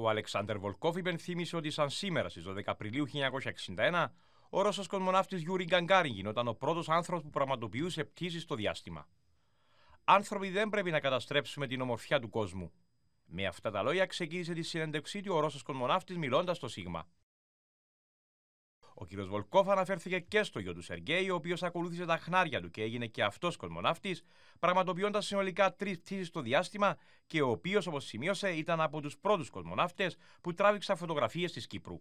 Ο Αλεξάνδρ Βολκόφ υπενθύμησε ότι σαν σήμερα στις 12 Απριλίου 1961 ο Ρώσος κοσμοναύτης Γιούρι Γκαγκάριν γινόταν ο πρώτος άνθρωπος που πραγματοποιούσε πτήσεις στο διάστημα. Άνθρωποι δεν πρέπει να καταστρέψουμε την ομορφιά του κόσμου. Με αυτά τα λόγια ξεκίνησε τη συνέντευξή του ο Ρώσος κοσμοναύτης μιλώντας στο Σίγμα. Ο κ. Βολκόφ αναφέρθηκε και στο γιο του Σεργέη, ο οποίος ακολούθησε τα χνάρια του και έγινε και αυτός κοσμοναύτης, πραγματοποιώντας συνολικά τρεις πτήσεις στο διάστημα και ο οποίος, όπως σημείωσε, ήταν από τους πρώτους κοσμοναύτες που τράβηξαν φωτογραφίες της Κύπρου.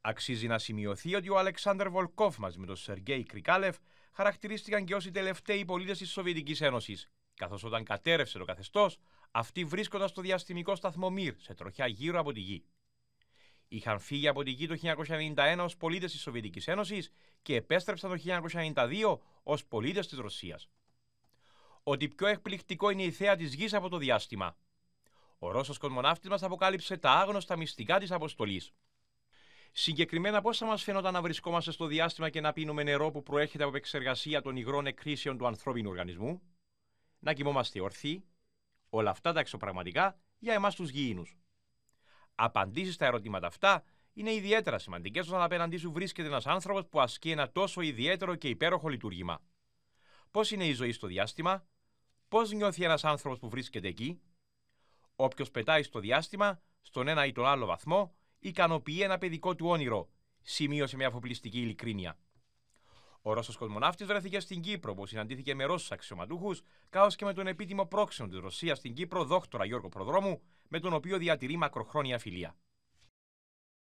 Αξίζει να σημειωθεί ότι ο Αλεξάνδρ Βολκόφ μαζί με τον Σεργέη Κρικάλεφ χαρακτηρίστηκαν και ως οι τελευταίοι πολίτες της Σοβιετικής Ένωσης, καθώς όταν κατέρευσε το καθεστώς, αυτοί βρίσκονταν στο διαστημικό σταθμό Μυρ σε τροχιά γύρω από τη γη. Είχαν φύγει από τη γη το 1991 ως πολίτες της Σοβιετικής Ένωσης και επέστρεψαν το 1992 ως πολίτες της Ρωσίας. Ότι πιο εκπληκτικό είναι η θέα της γης από το διάστημα. Ο Ρώσος κοσμοναύτης μας αποκάλυψε τα άγνωστα μυστικά της αποστολής. Συγκεκριμένα πώς θα μας φαινόταν να βρισκόμαστε στο διάστημα και να πίνουμε νερό που προέρχεται από επεξεργασία των υγρών εκκρίσεων του ανθρώπινου οργανισμού, να κοιμόμαστε ορθοί, όλα αυτά τα εξωπραγματικά για εμάς τους γηίνους απαντήσεις στα ερωτήματα αυτά είναι ιδιαίτερα σημαντικές όταν απέναντί σου βρίσκεται ένας άνθρωπος που ασκεί ένα τόσο ιδιαίτερο και υπέροχο λειτουργήμα. Πώς είναι η ζωή στο διάστημα, πώς νιώθει ένας άνθρωπος που βρίσκεται εκεί, όποιος πετάει στο διάστημα, στον ένα ή τον άλλο βαθμό, ικανοποιεί ένα παιδικό του όνειρο, σημείωσε με αφοπλιστική ειλικρίνεια. Ο Ρώσος κοσμοναύτης βρέθηκε στην Κύπρο, που συναντήθηκε με Ρώσους αξιωματούχους, καθώς και με τον επίτιμο πρόξενο της Ρωσίας στην Κύπρο, δόκτορα Γιώργο Προδρόμου, με τον οποίο διατηρεί μακροχρόνια φιλία.